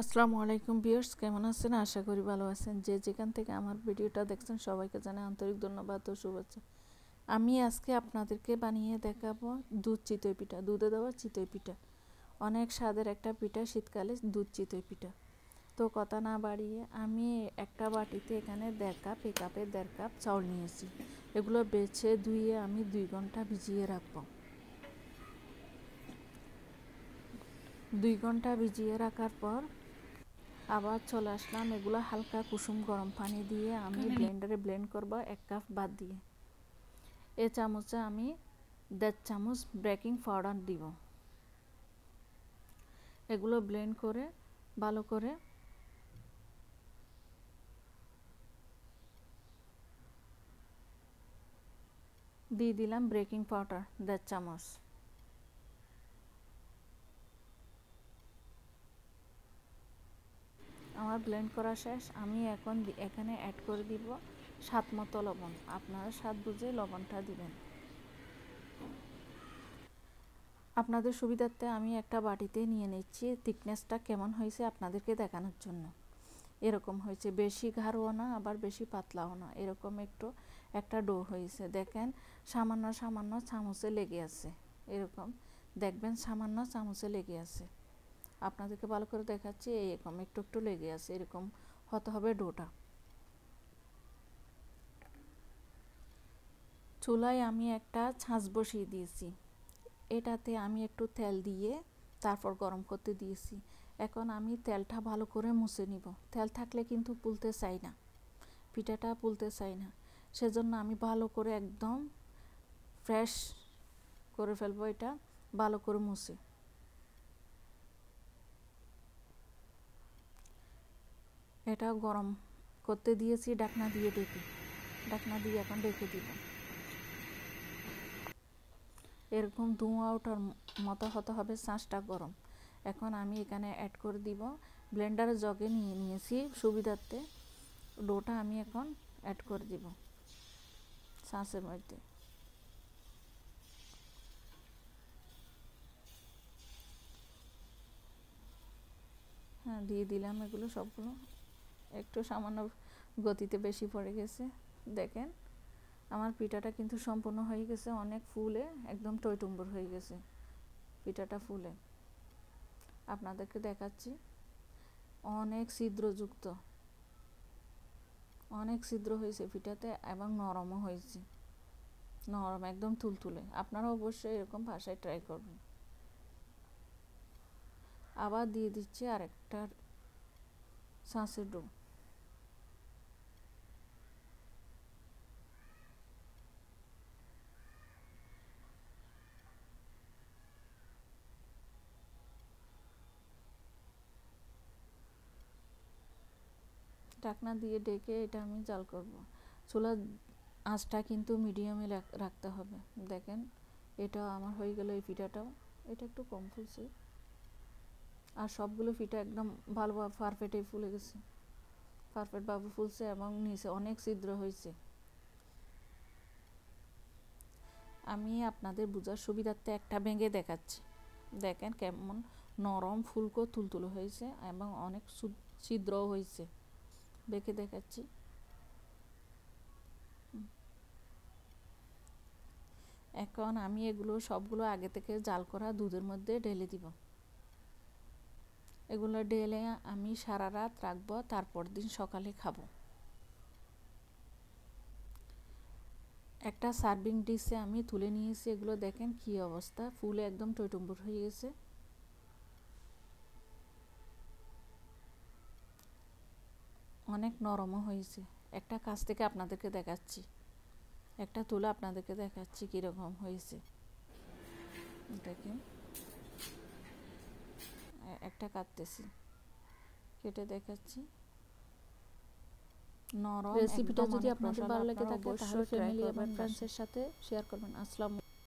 আসসালামু আলাইকুম বিয়ার্স কেমন আছেন আশা করি ভালো আছেন যে যেখান থেকে আমার ভিডিওটা দেখছেন সবাইকে জানাই আন্তরিক ধন্যবাদ ও শুভেচ্ছা আমি আজকে আপনাদেরকে বানিয়ে দেখাবো দুধ চিতই পিঠা দুধে দেওয়া চিতই পিঠা অনেক স্বাদের একটা পিঠা শীতকালে দুধ চিতই পিঠা তো কথা না বাড়িয়ে আমি একটা বাটিতে এখানে দেড় কাপ এক কাপে দেড় কাপ চাউল নিয়েছি এগুলো বেছে ধুয়ে আমি দুই ঘন্টা ভিজিয়ে রাখবো দুই ঘন্টা ভিজিয়ে রাখার পর আবার চলে আসলাম এগুলো হালকা কুসুম গরম পানি দিয়ে আমি ব্লেন্ডারে ব্লেন্ড করব এক কাপ বাদ দিয়ে এ চামচে আমি দেড় চামচ বেকিং পাউডার দিব এগুলো ব্লেন্ড করে ভালো করে দিয়ে দিলাম বেকিং পাউডার দেড় চামচ আমার ব্লেন্ড করা শেষ আমি এখন এখানে অ্যাড করে দিব সাত মতো লবণ আপনারা স্বাদ বুঝে লবণটা দিবেন আপনাদের সুবিধার্থে আমি একটা বাটিতে নিয়ে নিচ্ছি থিকনেসটা কেমন হয়েছে আপনাদেরকে দেখানোর জন্য এরকম হয়েছে বেশি ঘাড়ও না আবার বেশি পাতলাও না এরকম একটু একটা ডো হয়েছে দেখেন সামান্য সামান্য চামচে লেগে আছে এরকম দেখবেন সামান্য চামচে লেগে আছে আপনাদেরকে ভালো করে দেখাচ্ছি এই রকম একটু একটু লেগে আছে এরকম হতে হবে ডোটা চুলায় আমি একটা ছাঁচ বসিয়ে দিয়েছি এটাতে আমি একটু তেল দিয়ে তারপর গরম করতে দিয়েছি এখন আমি তেলটা ভালো করে মুছে নিব তেল থাকলে কিন্তু পুলতে চাই না পিঠাটা পুলতে চাই না সেজন্য আমি ভালো করে একদম ফ্রেশ করে ফেলবো এটা ভালো করে মুছে এটা গরম করতে দিয়েছি ডাকনা দিয়ে ডেকে ডাকনা দিয়ে এখন ডেকে দিব এরকম ধোঁয়া ওঠার মতো হতে হবে শাঁসটা গরম এখন আমি এখানে অ্যাড করে দিব ব্লেন্ডারের জগে নিয়ে নিয়েছি সুবিধার্থে ডোটা আমি এখন অ্যাড করে দিব শাঁসের মধ্যে হ্যাঁ দিয়ে দিলাম এগুলো সবগুলো একটু সামান্য গতিতে বেশি পড়ে গেছে দেখেন আমার পিঠাটা কিন্তু সম্পূর্ণ হয়ে গেছে অনেক ফুলে একদম টইটুম্বর হয়ে গেছে পিঠাটা ফুলে আপনাদেরকে দেখাচ্ছি অনেক ছিদ্রযুক্ত অনেক ছিদ্র হয়েছে পিঠাতে এবং নরমও হয়েছে নরম একদম তুলতুলে আপনারা অবশ্যই এরকম ভাষায় ট্রাই করবেন আবার দিয়ে দিচ্ছি আরেকটার সাঁচের ডুব ঢাকনা দিয়ে ডেকে এটা আমি জাল করব চুলা আঁচটা কিন্তু মিডিয়ামে রাখতে হবে দেখেন এটা আমার হয়ে গেল এই পিঠাটাও এটা একটু কম ফুলছে আর সবগুলো পিঠা একদম ভালোভাবে পারফেক্টেই ফুলে গেছে পারফেক্ট বাবু ফুলছে এবং নিচে অনেক ছিদ্র হয়েছে আমি আপনাদের বোঝার সুবিধার্থে একটা ভেঙে দেখাচ্ছি দেখেন কেমন নরম ফুলকো তুলতুলো হয়েছে এবং অনেক ছিদ্রও হয়েছে বেঁকে দেখাচ্ছি এখন আমি এগুলো সবগুলো আগে থেকে জাল করা দুধের মধ্যে ঢেলে দিব এগুলো ঢেলে আমি সারা রাত রাখবো তারপর দিন সকালে খাব একটা সার্ভিং ডিশে আমি তুলে নিয়েছি এগুলো দেখেন কি অবস্থা ফুলে একদম টৈটম্বুর হয়ে গেছে অনেক নরমও হয়েছে একটা কাছ থেকে আপনাদেরকে দেখাচ্ছি একটা তুলা আপনাদেরকে দেখাচ্ছি কীরকম হয়েছে এটাকে একটা কাটতেছি কেটে দেখাচ্ছি নরম রেসিপিটা যদি আপনাদের ভালো লাগে থাকে তাহলে ফ্যামিলি এবং ফ্রেন্ডসের সাথে শেয়ার করবেন আসসালামু